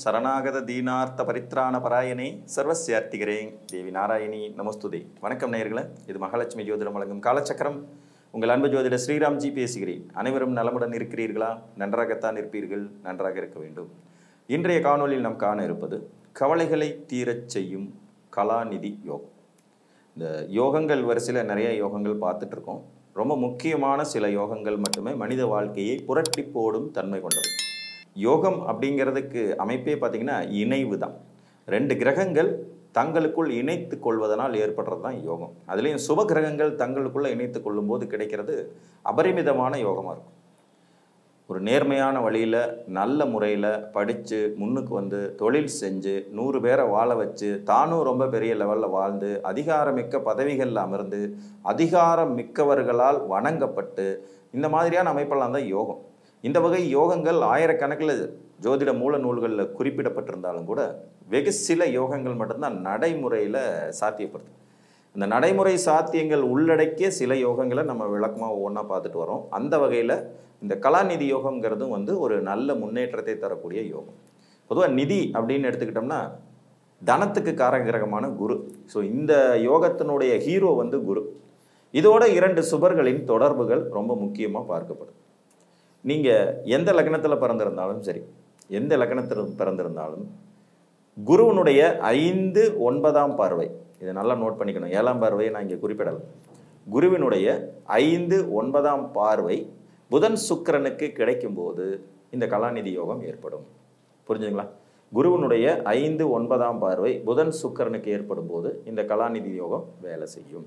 சரணாகத தீனார்த்த பரித்ராண பராயணே சர்வசியார்த்திகரே தேவி நாராயணி நமஸ்துதே வணக்கம் நேயர்களே இது மகாலட்சுமி ஜோதிடம் வழங்கும் காலச்சக்கரம் உங்கள் அன்பு ஜோதிட ஸ்ரீராம்ஜி பேசுகிறேன் அனைவரும் நலமுடன் இருக்கிறீர்களா நன்றாகத்தான் இருப்பீர்கள் நன்றாக இருக்க வேண்டும் இன்றைய காணொலியில் நாம் காண இருப்பது கவலைகளை தீரச் செய்யும் கலாநிதி யோகம் இந்த யோகங்கள் வரிசையில் நிறைய யோகங்கள் பார்த்துட்ருக்கோம் ரொம்ப முக்கியமான சில யோகங்கள் மட்டுமே மனித வாழ்க்கையை புரட்டி போடும் தன்மை கொண்டது யோகம் அப்படிங்கிறதுக்கு அமைப்பே பார்த்திங்கன்னா இணைவு தான் ரெண்டு கிரகங்கள் தங்களுக்குள் இணைத்து கொள்வதனால் ஏற்படுறது தான் யோகம் அதுலேயும் சுப கிரகங்கள் தங்களுக்குள்ளே இணைத்து கொள்ளும்போது கிடைக்கிறது அபரிமிதமான யோகமாக இருக்கும் ஒரு நேர்மையான வழியில் நல்ல முறையில் படித்து முன்னுக்கு வந்து தொழில் செஞ்சு நூறு பேரை வாழ வச்சு தானும் ரொம்ப பெரிய லெவலில் வாழ்ந்து அதிகாரமிக்க பதவிகளில் அமர்ந்து அதிகாரம் மிக்கவர்களால் வணங்கப்பட்டு இந்த மாதிரியான அமைப்பெல்லாம் தான் யோகம் இந்த வகை யோகங்கள் ஆயிரக்கணக்கில் ஜோதிட மூல நூல்களில் குறிப்பிடப்பட்டிருந்தாலும் கூட வெகு சில யோகங்கள் மட்டும்தான் நடைமுறையில் சாத்தியப்படுது இந்த நடைமுறை சாத்தியங்கள் உள்ளடக்கிய சில யோகங்களை நம்ம விளக்கமாக ஒவ்வொன்றா பார்த்துட்டு வரோம் அந்த வகையில் இந்த கலாநிதி யோகங்கிறதும் வந்து ஒரு நல்ல முன்னேற்றத்தை தரக்கூடிய யோகம் பொதுவாக நிதி அப்படின்னு எடுத்துக்கிட்டோம்னா தனத்துக்கு காரகிரகமான குரு ஸோ இந்த யோகத்தினுடைய ஹீரோ வந்து குரு இதோட இரண்டு சுபர்களின் தொடர்புகள் ரொம்ப முக்கியமாக பார்க்கப்படும் நீங்கள் எந்த லக்னத்தில் பிறந்திருந்தாலும் சரி எந்த லக்னத்தில் பிறந்திருந்தாலும் குருவனுடைய ஐந்து ஒன்பதாம் பார்வை இதை நல்லா நோட் பண்ணிக்கணும் ஏழாம் பார்வையை நான் இங்கே குறிப்பிடலை குருவினுடைய ஐந்து ஒன்பதாம் பார்வை புதன் சுக்கரனுக்கு கிடைக்கும்போது இந்த கலாநிதி யோகம் ஏற்படும் புரிஞ்சுங்களா குருவனுடைய ஐந்து ஒன்பதாம் பார்வை புதன் சுக்கரனுக்கு ஏற்படும் போது இந்த கலாநிதி யோகம் வேலை செய்யும்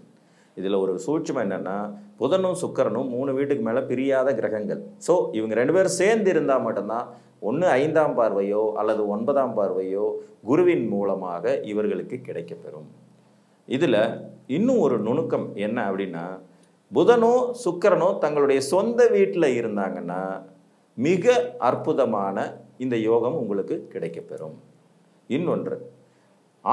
இதில் ஒரு சூட்சம் என்னென்னா புதனும் சுக்கரனும் மூணு வீட்டுக்கு மேலே பிரியாத கிரகங்கள் ஸோ இவங்க ரெண்டு பேரும் சேர்ந்து இருந்தால் மட்டும்தான் ஒன்று ஐந்தாம் பார்வையோ அல்லது ஒன்பதாம் பார்வையோ குருவின் மூலமாக இவர்களுக்கு கிடைக்கப்பெறும் இதில் இன்னும் ஒரு நுணுக்கம் என்ன அப்படின்னா புதனோ சுக்கரனோ தங்களுடைய சொந்த வீட்டில் இருந்தாங்கன்னா மிக அற்புதமான இந்த யோகம் உங்களுக்கு கிடைக்கப்பெறும் இன்னொன்று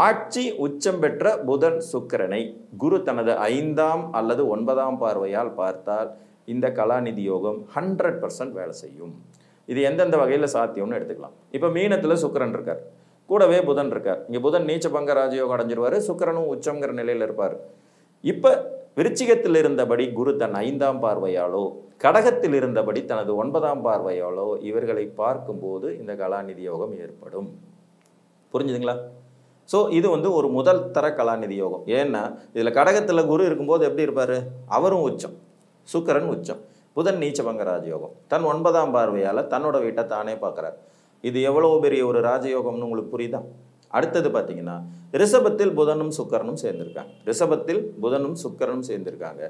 ஆட்சி உச்சம் பெற்ற புதன் சுக்கரனை குரு தனது ஐந்தாம் அல்லது ஒன்பதாம் பார்வையால் பார்த்தால் இந்த கலாநிதி யோகம் ஹண்ட்ரட் பர்சன்ட் வேலை செய்யும் இது எந்தெந்த வகையில் சாத்தியம்னு எடுத்துக்கலாம் இப்போ மீனத்தில் சுக்கரன் இருக்கார் கூடவே புதன் இருக்கார் இங்கே புதன் நீச்ச பங்க ராஜயோகம் அடைஞ்சிருவார் சுக்கரனும் உச்சங்கிற நிலையில் இருப்பார் இப்போ விருச்சிகத்தில் இருந்தபடி குரு தன் ஐந்தாம் பார்வையாலோ கடகத்தில் இருந்தபடி தனது ஒன்பதாம் பார்வையாலோ இவர்களை பார்க்கும்போது இந்த கலாநிதி யோகம் ஏற்படும் புரிஞ்சுதுங்களா ஸோ இது வந்து ஒரு முதல் தர கலாநிதி யோகம் ஏன்னா இதில் கடகத்தில் குரு இருக்கும்போது எப்படி இருப்பார் அவரும் உச்சம் சுக்கரன் உச்சம் புதன் நீச்சபங்க ராஜயோகம் தன் ஒன்பதாம் பார்வையால் தன்னோட வீட்டை தானே பார்க்குறார் இது எவ்வளோ பெரிய ஒரு ராஜயோகம்னு உங்களுக்கு புரியுதா அடுத்தது பார்த்தீங்கன்னா ரிஷபத்தில் புதனும் சுக்கரனும் சேர்ந்திருக்காங்க ரிஷபத்தில் புதனும் சுக்கரனும் சேர்ந்திருக்காங்க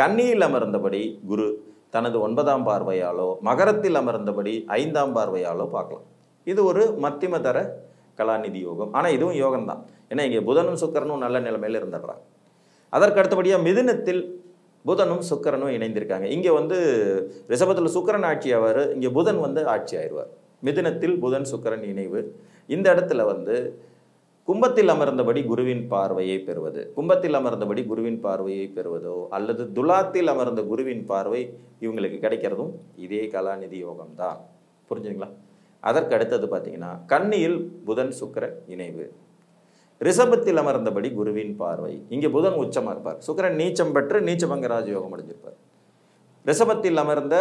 கன்னியில் அமர்ந்தபடி குரு தனது ஒன்பதாம் பார்வையாலோ மகரத்தில் அமர்ந்தபடி ஐந்தாம் பார்வையாலோ பார்க்கலாம் இது ஒரு மத்திம தர கலாநிதி யோகம் ஆனால் இதுவும் யோகம் தான் ஏன்னா இங்கே புதனும் சுக்கரனும் நல்ல நிலைமையில் இருந்துடுறாங்க அதற்கு அடுத்தபடியாக மிதுனத்தில் புதனும் சுக்கரனும் இணைந்திருக்காங்க இங்கே வந்து ரிஷபத்தில் சுக்கரன் ஆட்சி ஆவார் இங்கே புதன் வந்து ஆட்சி ஆயிடுவார் மிதுனத்தில் புதன் சுக்கரன் இணைவு இந்த இடத்துல வந்து கும்பத்தில் அமர்ந்தபடி குருவின் பார்வையை பெறுவது கும்பத்தில் அமர்ந்தபடி குருவின் பார்வையை பெறுவதோ அல்லது துலாத்தில் அமர்ந்த குருவின் பார்வை இவங்களுக்கு கிடைக்கிறதும் இதே கலாநிதி யோகம் தான் புரிஞ்சுங்களா அதற்கு அடுத்தது பார்த்தீங்கன்னா கண்ணியில் புதன் சுக்கர இணைவு ரிஷபத்தில் அமர்ந்தபடி குருவின் பார்வை இங்கே புதன் உச்சமாக இருப்பார் சுக்கரன் நீச்சம் பெற்று நீச்சபங்க ராஜயோகம் அடைஞ்சிருப்பார் ரிஷபத்தில் அமர்ந்த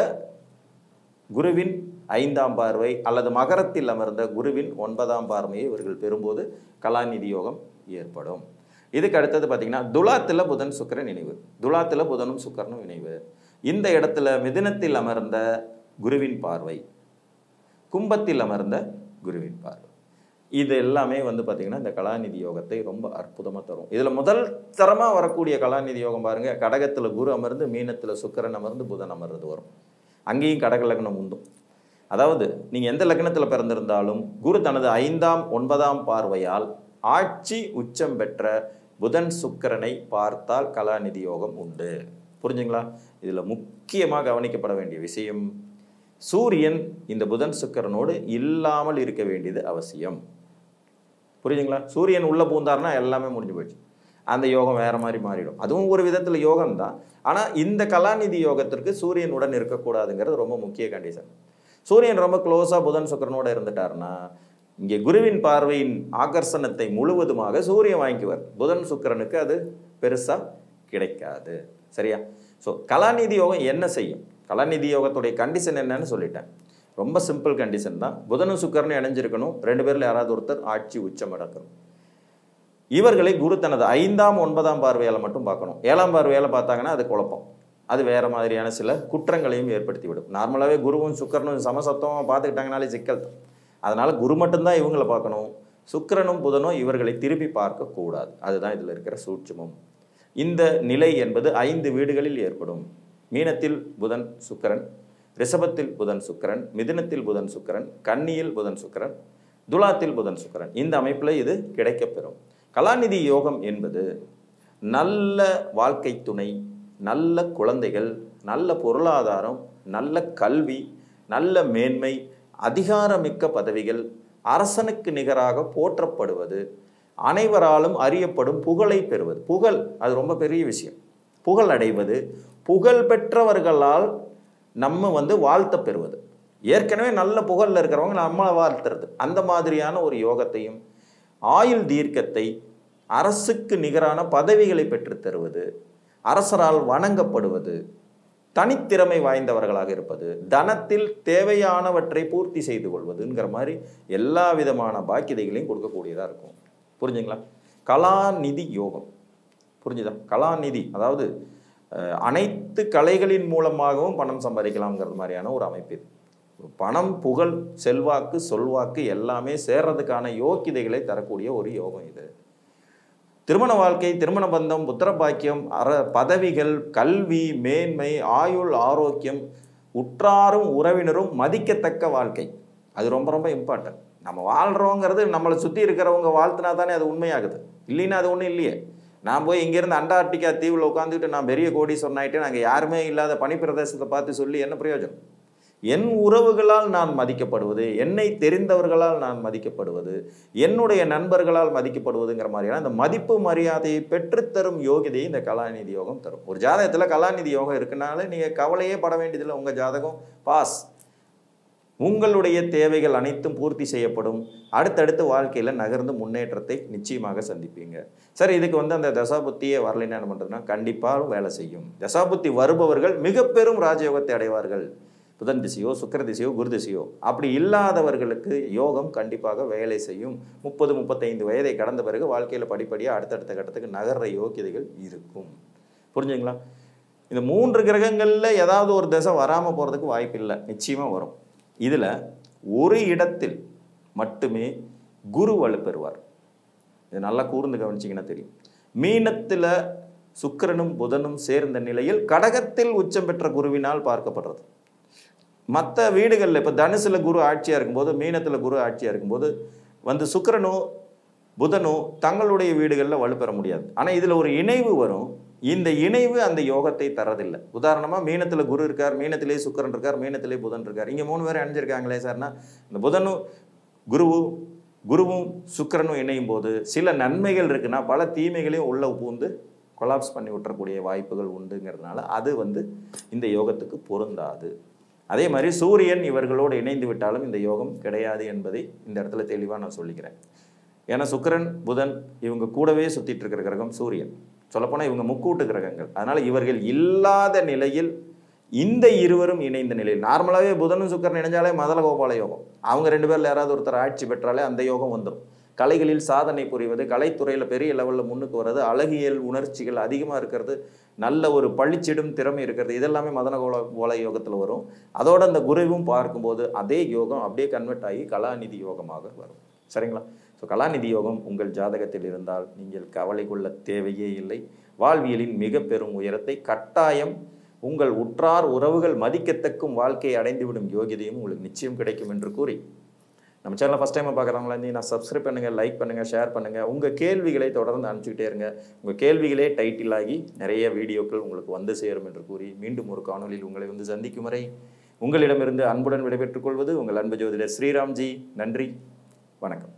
குருவின் ஐந்தாம் பார்வை அல்லது மகரத்தில் அமர்ந்த குருவின் ஒன்பதாம் பார்வையை இவர்கள் பெறும்போது கலாநிதி யோகம் ஏற்படும் இதுக்கு அடுத்தது பார்த்தீங்கன்னா துலாத்தில் புதன் சுக்கரன் இணைவு துலாத்தில் புதனும் சுக்கரனும் இணைவு இந்த இடத்துல மிதினத்தில் அமர்ந்த குருவின் பார்வை கும்பத்தில் அமர்ந்த குருவின் பார்வை இது எல்லாமே வந்து பார்த்திங்கன்னா இந்த கலாநிதி யோகத்தை ரொம்ப அற்புதமாக தரும் இதில் முதல் தரமாக வரக்கூடிய கலாநிதி யோகம் பாருங்கள் கடகத்தில் குரு அமர்ந்து மீனத்தில் சுக்கரன் அமர்ந்து புதன் அமர்ந்து வரும் அங்கேயும் கடக லக்னம் உண்டும் அதாவது நீங்கள் எந்த லக்னத்தில் பிறந்திருந்தாலும் குரு தனது ஐந்தாம் ஒன்பதாம் பார்வையால் ஆட்சி உச்சம் பெற்ற புதன் சுக்கரனை பார்த்தால் கலாநிதி யோகம் உண்டு புரிஞ்சுங்களா இதில் முக்கியமாக கவனிக்கப்பட வேண்டிய விஷயம் சூரியன் இந்த புதன் சுக்கரனோடு இல்லாமல் இருக்க வேண்டியது அவசியம் புரியுதுங்களா சூரியன் உள்ளே பூந்தார்னா எல்லாமே முடிஞ்சு போயிடுச்சு அந்த யோகம் வேறு மாதிரி மாறிடும் அதுவும் ஒரு விதத்தில் யோகம் தான் ஆனால் இந்த கலாநிதி யோகத்திற்கு சூரியனுடன் இருக்கக்கூடாதுங்கிறது ரொம்ப முக்கிய கண்டிஷன் சூரியன் ரொம்ப க்ளோஸாக புதன் சுக்கரனோடு இருந்துட்டார்னா இங்கே குருவின் பார்வையின் ஆகர்ஷணத்தை முழுவதுமாக சூரியன் வாங்கிக்குவார் புதன் சுக்கரனுக்கு அது பெருசாக கிடைக்காது சரியா ஸோ கலாநிதி யோகம் என்ன செய்யும் கலாநிதி யோகத்துடைய கண்டிஷன் என்னன்னு சொல்லிட்டேன் ரொம்ப சிம்பிள் கண்டிஷன் தான் புதனும் சுக்கரனும் இணைஞ்சிருக்கணும் ரெண்டு பேரில் யாராவது ஒருத்தர் ஆட்சி உச்சம் நடக்கணும் இவர்களை குரு தனது ஐந்தாம் ஒன்பதாம் பார்வையால் மட்டும் பார்க்கணும் ஏழாம் பார்வையால் பார்த்தாங்கன்னா அது குழப்பம் அது வேறு மாதிரியான சில குற்றங்களையும் ஏற்படுத்தி விடும் நார்மலாகவே குருவும் சுக்கரனும் சமசத்தம் பார்த்துக்கிட்டாங்கனாலே சிக்கல் தான் அதனால் குரு மட்டும்தான் இவங்களை பார்க்கணும் சுக்கரனும் புதனும் இவர்களை திருப்பி பார்க்கக்கூடாது அதுதான் இதில் இருக்கிற சூட்சமும் இந்த நிலை என்பது ஐந்து வீடுகளில் ஏற்படும் மீனத்தில் புதன் சுக்கரன் ரிஷபத்தில் புதன் சுக்கரன் மிதினத்தில் புதன் சுக்கரன் கன்னியில் புதன் சுக்கரன் துலாத்தில் புதன் சுக்கரன் இந்த அமைப்பில் இது கிடைக்கப்பெறும் கலாநிதி யோகம் என்பது நல்ல வாழ்க்கை துணை நல்ல குழந்தைகள் நல்ல பொருளாதாரம் நல்ல கல்வி நல்ல மேன்மை அதிகாரமிக்க பதவிகள் அரசனுக்கு நிகராக போற்றப்படுவது அனைவராலும் அறியப்படும் புகழை பெறுவது புகழ் அது ரொம்ப பெரிய விஷயம் புகழ் அடைவது புகழ் பெற்றவர்களால் நம்ம வந்து வாழ்த்த பெறுவது ஏற்கனவே நல்ல புகழில் இருக்கிறவங்க நம்மளை வாழ்த்துறது அந்த மாதிரியான ஒரு யோகத்தையும் ஆயுள் தீர்க்கத்தை அரசுக்கு நிகரான பதவிகளை பெற்று தருவது அரசரால் வணங்கப்படுவது தனித்திறமை வாய்ந்தவர்களாக இருப்பது தனத்தில் தேவையானவற்றை பூர்த்தி செய்து கொள்வதுங்கிற மாதிரி எல்லா விதமான பாக்கியதைகளையும் கொடுக்கக்கூடியதாக இருக்கும் புரிஞ்சுங்களா கலாநிதி யோகம் புரிஞ்சுதா கலாநிதி அதாவது அனைத்து கலைகளின் மூலமாகவும் பணம் சம்பாதிக்கலாம்ங்கிறது மாதிரியான ஒரு அமைப்பு இது பணம் புகழ் செல்வாக்கு சொல்வாக்கு எல்லாமே சேர்றதுக்கான யோக்கியதைகளை தரக்கூடிய ஒரு யோகம் இது திருமண வாழ்க்கை திருமண பந்தம் புத்திரபாக்கியம் அற பதவிகள் கல்வி மேன்மை ஆயுள் ஆரோக்கியம் உற்றாரும் உறவினரும் மதிக்கத்தக்க வாழ்க்கை அது ரொம்ப ரொம்ப இம்பார்ட்டன்ட் நம்ம வாழ்கிறோங்கிறது நம்மளை சுற்றி இருக்கிறவங்க வாழ்த்துனா தானே அது உண்மையாகுது இல்லைன்னா அது ஒன்றும் இல்லையே நான் போய் இங்கேருந்து அண்டார்டிகா தீவில் உட்காந்துக்கிட்டு நான் பெரிய கோடீஸ்வரன் ஆகிட்டு நாங்கள் யாருமே இல்லாத பனிப்பிரதேசத்தை பார்த்து சொல்லி என்ன பிரயோஜனம் என் உறவுகளால் நான் மதிக்கப்படுவது என்னை தெரிந்தவர்களால் நான் மதிக்கப்படுவது என்னுடைய நண்பர்களால் மதிக்கப்படுவதுங்கிற மாதிரியான அந்த மதிப்பு மரியாதையை பெற்றுத்தரும் யோகிதையை இந்த கலாநிதி யோகம் தரும் ஒரு ஜாதகத்தில் கலாநிதி யோகம் இருக்குனால நீங்கள் கவலையே பட வேண்டியதில்லை உங்கள் ஜாதகம் பாஸ் உங்களுடைய தேவைகள் அனைத்தும் பூர்த்தி செய்யப்படும் அடுத்தடுத்து வாழ்க்கையில் நகர்ந்து முன்னேற்றத்தை நிச்சயமாக சந்திப்பீங்க சார் இதுக்கு வந்து அந்த தசாபுத்தியே வரலைன்னா என்ன பண்ணுறதுன்னா கண்டிப்பாக வேலை செய்யும் தசாபுத்தி வருபவர்கள் மிக பெரும் ராஜயோகத்தை அடைவார்கள் புதன் திசையோ சுக்கர திசையோ குரு திசையோ அப்படி இல்லாதவர்களுக்கு யோகம் கண்டிப்பாக வேலை செய்யும் முப்பது முப்பத்தைந்து வயதை கடந்த பிறகு வாழ்க்கையில் படிப்படியாக அடுத்தடுத்த கட்டத்துக்கு நகர்ற யோக்கியதைகள் இருக்கும் புரிஞ்சுங்களா இந்த மூன்று கிரகங்களில் ஏதாவது ஒரு திசை வராமல் போகிறதுக்கு வாய்ப்பு இல்லை நிச்சயமாக வரும் இதில் ஒரு இடத்தில் மட்டுமே குரு வலுப்பெறுவார் இது நல்லா கூர்ந்து கவனிச்சிங்கன்னா தெரியும் மீனத்தில் சுக்கரனும் புதனும் சேர்ந்த நிலையில் கடகத்தில் உச்சம் பெற்ற குருவினால் பார்க்கப்படுறது மற்ற வீடுகளில் இப்போ தனுசில் குரு ஆட்சியாக இருக்கும்போது மீனத்தில் குரு ஆட்சியாக இருக்கும்போது வந்து சுக்கரனோ புதனோ தங்களுடைய வீடுகளில் வலுப்பெற முடியாது ஆனால் இதில் ஒரு இணைவு வரும் இந்த இணைவு அந்த யோகத்தை தரதில்லை உதாரணமாக மீனத்தில் குரு இருக்கார் மீனத்திலே சுக்கரன் இருக்கார் மீனத்திலே புதன் இருக்கார் இங்கே மூணு பேரும் அணிஞ்சிருக்காங்களே சார்னா இந்த புதனும் குருவும் குருவும் சுக்கரனும் இணையும் போது சில நன்மைகள் இருக்குன்னா பல தீமைகளையும் உள்ளே பூந்து கொலாப்ஸ் பண்ணி விட்டுறக்கூடிய வாய்ப்புகள் உண்டுங்கிறதுனால அது வந்து இந்த யோகத்துக்கு பொருந்தாது அதே மாதிரி சூரியன் இவர்களோடு இணைந்து விட்டாலும் இந்த யோகம் கிடையாது என்பதை இந்த இடத்துல தெளிவாக நான் சொல்லிக்கிறேன் ஏன்னா சுக்கரன் புதன் இவங்க கூடவே சுற்றிட்டு இருக்கிற கிரகம் சூரியன் சொல்லப்போனால் இவங்க முக்கூட்டு கிரகங்கள் அதனால் இவர்கள் இல்லாத நிலையில் இந்த இருவரும் இணைந்த நிலையில் நார்மலாகவே புதனும் சுக்கரன் இணைஞ்சாலே மதல கோபால யோகம் அவங்க ரெண்டு பேரில் யாராவது ஒருத்தர் ஆட்சி பெற்றாலே அந்த யோகம் வந்துடும் கலைகளில் சாதனை புரிவது கலைத்துறையில் பெரிய லெவலில் முன்னுக்கு வர்றது அழகியல் உணர்ச்சிகள் அதிகமாக இருக்கிறது நல்ல ஒரு பழிச்சிடும் திறமை இருக்கிறது இதெல்லாமே மதன கோல கோல யோகத்தில் வரும் அதோட அந்த குருவும் பார்க்கும்போது அதே யோகம் அப்படியே கன்வெர்ட் ஆகி கலாநிதி யோகமாக வரும் சரிங்களா ஸோ கலாநிதி யோகம் உங்கள் ஜாதகத்தில் இருந்தால் நீங்கள் கவலை கொள்ள தேவையே இல்லை வாழ்வியலின் மிக பெரும் உயரத்தை கட்டாயம் உங்கள் உற்றார் உறவுகள் மதிக்கத்தக்கும் வாழ்க்கையை அடைந்துவிடும் யோகிதையும் உங்களுக்கு நிச்சயம் கிடைக்கும் என்று கூறி நம்ம சேனலை ஃபஸ்ட் டைம் பார்க்குறவங்களா நீ நான் சப்ஸ்கிரைப் பண்ணுங்கள் லைக் பண்ணுங்கள் ஷேர் பண்ணுங்கள் உங்கள் கேள்விகளை தொடர்ந்து அனுப்பிச்சிக்கிட்டே இருங்க உங்கள் கேள்விகளே டைட்டிலாகி நிறைய வீடியோக்கள் உங்களுக்கு வந்து சேரும் என்று கூறி மீண்டும் ஒரு காணொலியில் உங்களை வந்து சந்திக்கும் வரை உங்களிடமிருந்து அன்புடன் விடைபெற்றுக் கொள்வது உங்கள் அன்பு ஜோதிடர் ஸ்ரீராம்ஜி நன்றி வணக்கம்